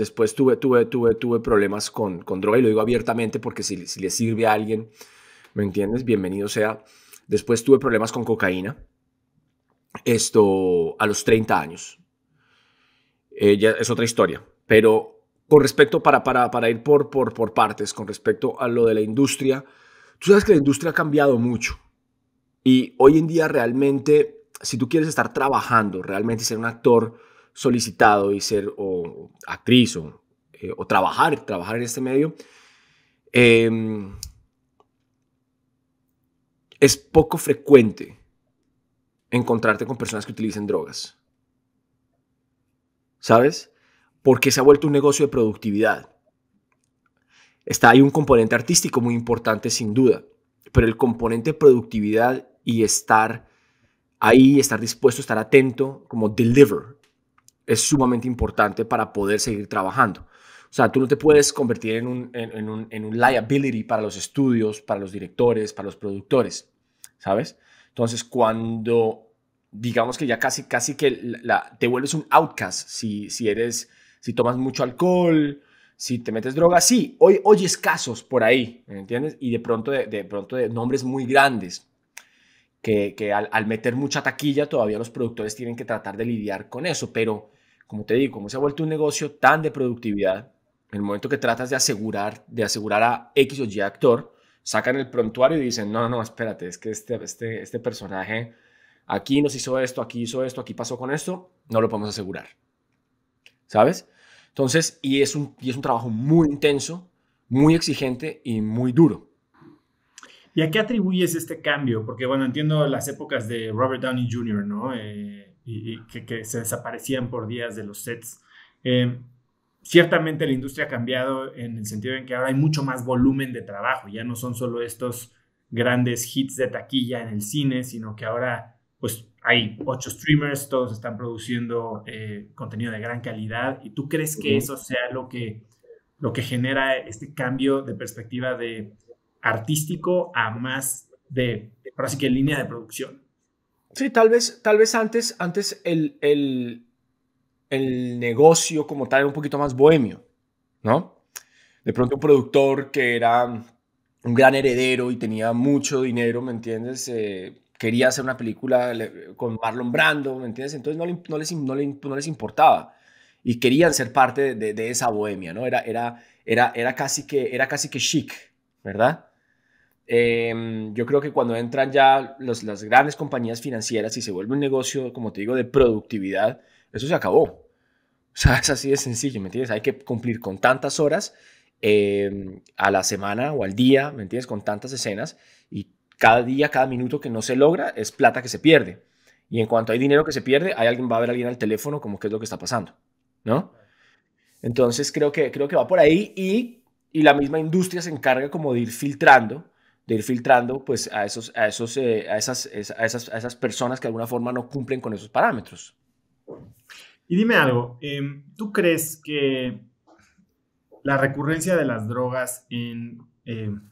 después tuve, tuve, tuve, tuve problemas con, con droga y lo digo abiertamente porque si, si le sirve a alguien, ¿me entiendes? Bienvenido sea. Después tuve problemas con cocaína, esto a los 30 años. Eh, ya es otra historia, pero con respecto, para, para, para ir por, por, por partes, con respecto a lo de la industria, tú sabes que la industria ha cambiado mucho y hoy en día realmente, si tú quieres estar trabajando, realmente ser un actor, solicitado y ser actriz eh, o, trabajar, trabajar en este medio, em, es poco frecuente encontrarte con personas que utilicen drogas. ¿Sabes? Porque se ha vuelto un negocio de productividad. Está ahí un componente artístico muy importante sin duda, pero el componente de productividad y estar ahí, estar dispuesto, estar atento, como deliver, es sumamente importante para poder seguir trabajando. O sea, tú no te puedes convertir en un, en, un, en un liability para los estudios, para los directores, para los productores, ¿sabes? Entonces, cuando digamos que ya casi, casi que la, te vuelves un outcast si, si eres, si tomas mucho alcohol, si te metes droga, sí, hoy oyes casos por ahí, ¿me entiendes? Y de pronto de, de, pronto de nombres muy grandes, que, que al, al, meter mucha taquilla todavía los productores tienen que tratar de lidiar con eso, pero como te digo, como se ha vuelto un negocio tan de productividad, en el momento que tratas de asegurar, de asegurar a X o Y actor, sacan el prontuario y dicen, no, no, espérate, es que este, este, este personaje aquí nos hizo esto, aquí hizo esto, aquí pasó con esto, no lo podemos asegurar. ¿Sabes? Entonces, y es un, y es un trabajo muy intenso, muy exigente y muy duro. ¿Y a qué atribuyes este cambio? Porque, bueno, entiendo las épocas de Robert Downey Jr., ¿no? Eh, y, que, se desaparecían por días de los sets. Eh, ciertamente la industria ha cambiado en el sentido en que ahora hay mucho más volumen de trabajo, ya no son solo estos grandes hits de taquilla en el cine, sino que ahora pues hay ocho streamers, todos están produciendo eh, contenido de gran calidad y tú crees que eso sea lo que, lo que genera este cambio de perspectiva de artístico a más de, ahora sí que línea de producción. Sí, tal vez, tal vez antes, antes el, el, negocio como tal era un poquito más bohemio, ¿no? De pronto un productor que era un gran heredero y tenía mucho dinero, ¿me entiendes? Eh, quería hacer una película con Marlon Brando, ¿me entiendes? Entonces no, les, importaba y querían ser parte de, de, esa bohemia, ¿no? Era, era, era, era, casi que, era casi que chic, ¿verdad? Em, yo creo que cuando entran ya las grandes compañías financieras y se vuelve un negocio, como te digo, de productividad, eso se acabó. O sea, es así de sencillo, ¿me entiendes? Hay que cumplir con tantas horas em, a la semana o al día, ¿me entiendes? Con tantas escenas y cada día, cada minuto que no se logra es plata que se pierde. Y en cuanto hay dinero que se pierde, hay alguien va a ver alguien al teléfono como qué es lo que está pasando, ¿no? Entonces creo que, creo que va por ahí y, y la misma industria se encarga como de ir filtrando ir filtrando pues, a, esos, a, esos, eh, a, esas, a, esas, a esas personas que de alguna forma no cumplen con esos parámetros. Y dime algo, em, ¿tú crees que la recurrencia de las drogas en em,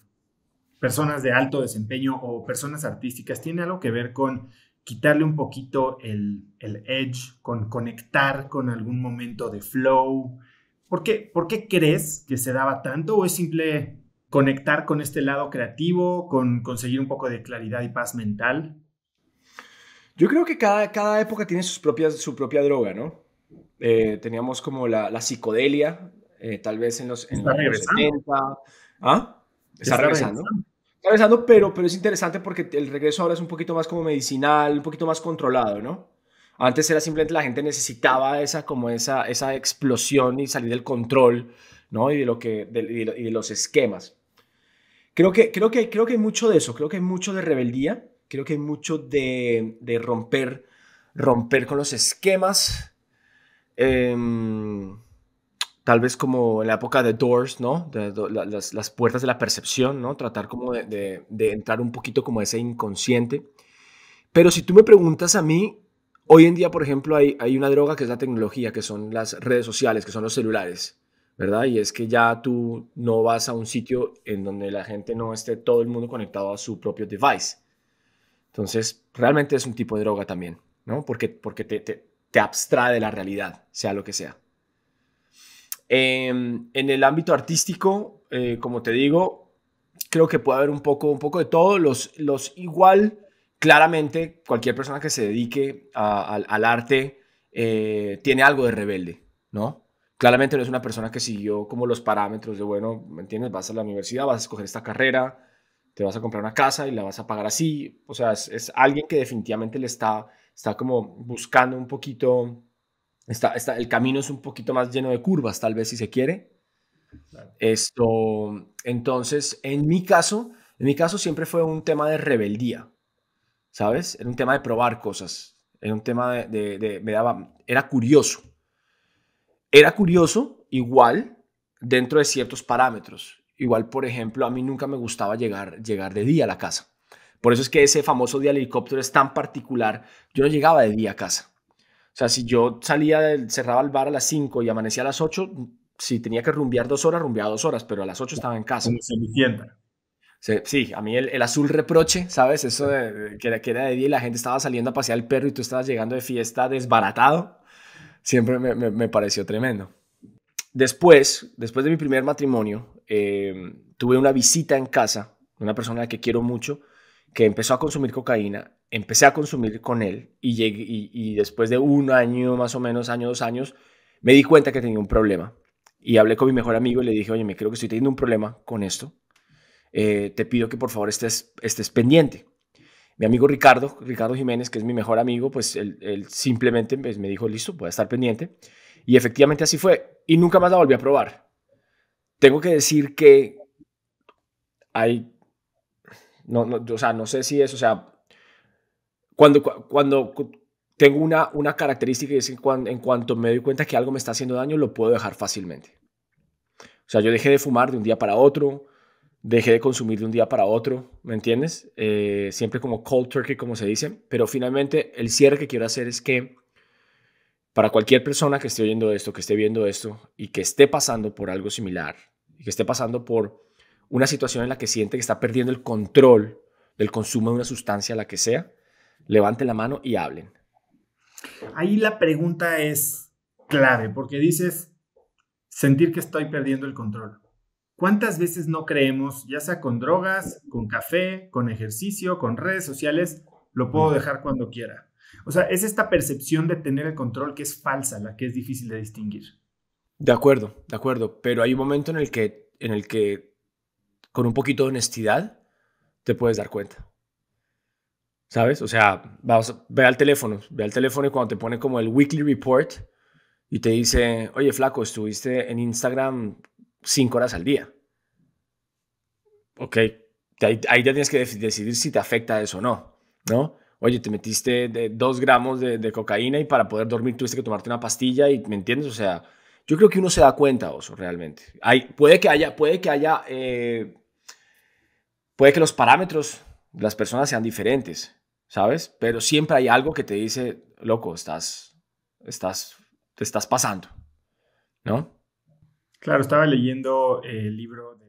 personas de alto desempeño o personas artísticas tiene algo que ver con quitarle un poquito el, edge, con conectar con algún momento de flow? ¿Por qué, ¿Por qué crees que se daba tanto o es simple conectar con este lado creativo, con conseguir un poco de claridad y paz mental? Yo creo que cada, cada época tiene sus propias, su propia droga, ¿no? Eh, teníamos como la, psicodelia, eh, tal vez en los, Está los ¿Ah? Está, regresando. Está regresando, pero, pero es interesante porque el regreso ahora es un poquito más como medicinal, un poquito más controlado, ¿no? Antes era simplemente la gente necesitaba esa, como esa, esa explosión y salir del control, ¿no? Y de, lo que, y de los esquemas. Creo que, creo, que, creo que hay mucho de eso, creo que hay mucho de rebeldía, creo que hay mucho de, romper, romper con los esquemas. Em, tal vez como en la época de Doors, ¿no? las, las, puertas de la percepción, ¿no? Tratar como de, entrar un poquito como ese inconsciente. Pero si tú me preguntas a mí, hoy en día, por ejemplo, hay, hay una droga que es la tecnología, que son las redes sociales, que son los celulares. ¿verdad? Y es que ya tú no vas a un sitio en donde la gente no esté todo el mundo conectado a su propio device. Entonces, realmente es un tipo de droga también, ¿no? Porque, porque te, te, abstrae de la realidad, sea lo que sea. Em, en el ámbito artístico, eh, como te digo, creo que puede haber un poco, un poco de todo. Los, los igual, claramente, cualquier persona que se dedique al arte eh, tiene algo de rebelde, ¿no? claramente no es una persona que siguió como los parámetros de, bueno, ¿me entiendes? Vas a la universidad, vas a escoger esta carrera, te vas a comprar una casa y la vas a pagar así. O sea, es, alguien que definitivamente le está, está como buscando un poquito, está, está, el camino es un poquito más lleno de curvas, tal vez si se quiere. Esto, entonces, en mi caso, en mi caso siempre fue un tema de rebeldía, ¿sabes? Era un tema de probar cosas, era un tema de me daba, era curioso. Era curioso, igual, dentro de ciertos parámetros. Igual, por ejemplo, a mí nunca me gustaba llegar, llegar de día a la casa. Por eso es que ese famoso día del helicóptero es tan particular. Yo no llegaba de día a casa. O sea, si yo salía, del, cerraba el bar a las 5 y amanecía a las 8, si tenía que rumbear dos horas, rumbeaba dos horas, pero a las 8 estaba en casa. Sí, a mí el, azul reproche, ¿sabes? Eso de, que, era, que de día y la gente estaba saliendo a pasear el perro y tú estabas llegando de fiesta desbaratado siempre me, pareció tremendo. Después, después de mi primer matrimonio, eh, tuve una visita en casa, de una persona que quiero mucho, que empezó a consumir cocaína, empecé a consumir con él y, llegué, y, después de un año, más o menos, año, dos años, me di cuenta que tenía un problema. Y hablé con mi mejor amigo y le dije, oye, me creo que estoy teniendo un problema con esto. Eh, te pido que por favor estés, estés pendiente mi amigo Ricardo, Ricardo Jiménez, que es mi mejor amigo, pues él, simplemente pues, me dijo, listo, voy a estar pendiente. Y efectivamente así fue. Y nunca más la volví a probar. Tengo que decir que hay... No, o sea, no sé si es, o sea, cuando, cuando tengo una, una característica y es que en cuanto me doy cuenta que algo me está haciendo daño, lo puedo dejar fácilmente. O sea, yo dejé de fumar de un día para otro, Deje de consumir de un día para otro, ¿me entiendes? Eh, siempre como cold turkey, como se dice. Pero finalmente el cierre que quiero hacer es que para cualquier persona que esté oyendo esto, que esté viendo esto y que esté pasando por algo similar, y que esté pasando por una situación en la que siente que está perdiendo el control del consumo de una sustancia, la que sea, levante la mano y hablen. Ahí la pregunta es clave, porque dices sentir que estoy perdiendo el control. ¿Cuántas veces no creemos, ya sea con drogas, con café, con ejercicio, con redes sociales, lo puedo dejar cuando quiera? O sea, es esta percepción de tener el control que es falsa, la que es difícil de distinguir. De acuerdo, de acuerdo, pero hay un momento en el que, en el que con un poquito de honestidad te puedes dar cuenta. ¿Sabes? O sea, vamos, ve al teléfono, ve al teléfono y cuando te pone como el weekly report y te dice, oye flaco, estuviste en Instagram cinco horas al día. Ok, ahí, ya tienes que decidir si te afecta eso o no, ¿no? Oye, te metiste dos gramos de, cocaína y para poder dormir tuviste que tomarte una pastilla y, ¿me entiendes? O sea, yo creo que uno se da cuenta, Oso, realmente. Hay, puede que haya, puede que haya, eh, puede que los parámetros de las personas sean diferentes, ¿sabes? Pero siempre hay algo que te dice, loco, estás, estás, te estás pasando, ¿no? Claro, estaba leyendo eh, el libro de